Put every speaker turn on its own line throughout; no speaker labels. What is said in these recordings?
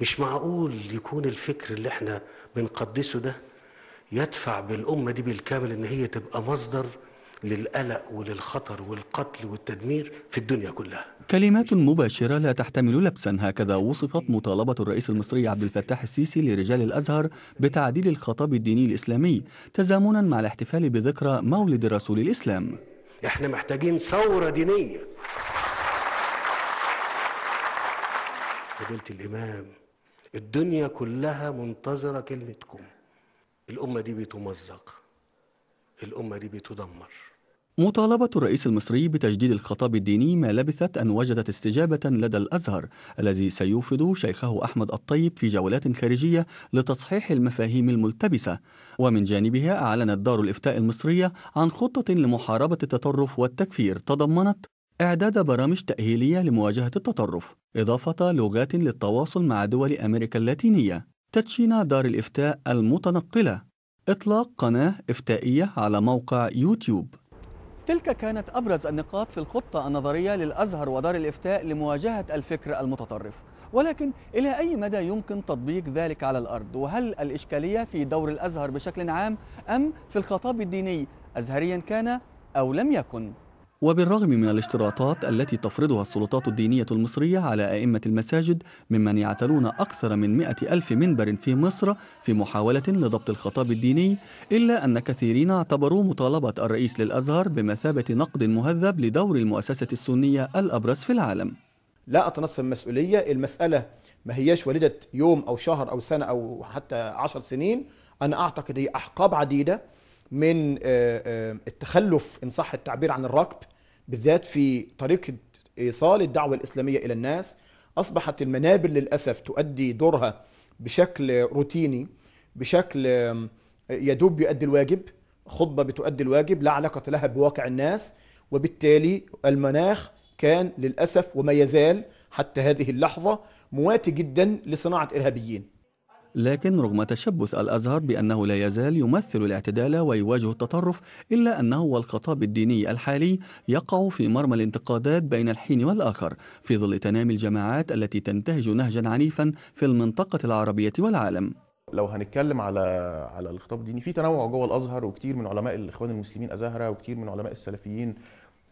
مش معقول يكون الفكر اللي احنا بنقدسه ده يدفع بالأمة دي بالكامل إن هي تبقى مصدر للقلق وللخطر والقتل والتدمير في الدنيا كلها
كلمات مباشرة لا تحتمل لبسا هكذا وصفت مطالبة الرئيس المصري عبد الفتاح السيسي لرجال الأزهر بتعديل الخطاب الديني الإسلامي تزامنا مع الاحتفال بذكرى مولد رسول الإسلام
احنا محتاجين ثورة دينية فضيلة الإمام الدنيا كلها منتظرة كلمتكم الأمة دي بتمزق الأمة دي بتدمر
مطالبة الرئيس المصري بتجديد الخطاب الديني ما لبثت أن وجدت استجابة لدى الأزهر الذي سيوفد شيخه أحمد الطيب في جولات خارجية لتصحيح المفاهيم الملتبسة ومن جانبها أعلنت دار الإفتاء المصرية عن خطة لمحاربة التطرف والتكفير تضمنت إعداد برامج تأهيلية لمواجهة التطرف، إضافة لغات للتواصل مع دول أمريكا اللاتينية، تدشين دار الإفتاء المتنقلة، إطلاق قناة إفتائية على موقع يوتيوب. تلك كانت أبرز النقاط في الخطة النظرية للأزهر ودار الإفتاء لمواجهة الفكر المتطرف، ولكن إلى أي مدى يمكن تطبيق ذلك على الأرض؟ وهل الإشكالية في دور الأزهر بشكل عام أم في الخطاب الديني أزهريا كان أو لم يكن؟ وبالرغم من الاشتراطات التي تفرضها السلطات الدينية المصرية على أئمة المساجد ممن يعتلون أكثر من مئة ألف منبر في مصر في محاولة لضبط الخطاب الديني إلا أن كثيرين اعتبروا مطالبة الرئيس للأزهر بمثابة نقد مهذب لدور المؤسسة السنية الأبرز في العالم
لا أتنصف المسؤولية المسألة ما هياش وليدة يوم أو شهر أو سنة أو حتى عشر سنين أنا أعتقد هي أحقاب عديدة من آه، آه، التخلف إن صح التعبير عن الركب بالذات في طريقة إيصال الدعوة الإسلامية إلى الناس أصبحت المنابر للأسف تؤدي دورها بشكل روتيني بشكل يدوب يؤدي الواجب خطبة بتؤدي الواجب لا علاقة لها بواقع الناس وبالتالي المناخ كان للأسف وما يزال حتى هذه اللحظة مواتي جدا لصناعة إرهابيين
لكن رغم تشبث الأزهر بأنه لا يزال يمثل الاعتدال ويواجه التطرف إلا أنه والخطاب الديني الحالي يقع في مرمى الانتقادات بين الحين والآخر في ظل تنامي الجماعات التي تنتهج نهجا عنيفا في المنطقة العربية والعالم لو هنتكلم على على الخطاب
الديني في تنوع جوه الازهر وكتير من علماء الاخوان المسلمين ازهره وكتير من علماء السلفيين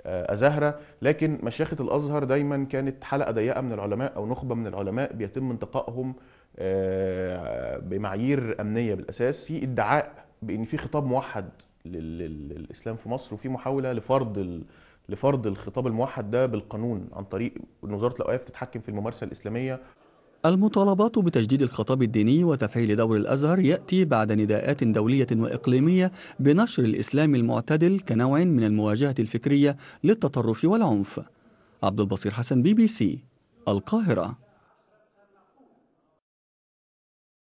آه، أزهرة لكن مشيخة الأزهر دايما كانت حلقة ضيقة من العلماء أو نخبة من العلماء بيتم انتقائهم آه، بمعايير امنيه بالاساس في ادعاء بان في خطاب موحد للاسلام في مصر وفي محاوله لفرض لفرض الخطاب الموحد ده بالقانون عن طريق وزاره الاوقاف تتحكم في الممارسه الاسلاميه
المطالبات بتجديد الخطاب الديني وتفعيل دور الازهر ياتي بعد نداءات دوليه واقليميه بنشر الاسلام المعتدل كنوع من المواجهه الفكريه للتطرف والعنف. عبد البصير حسن بي بي سي القاهره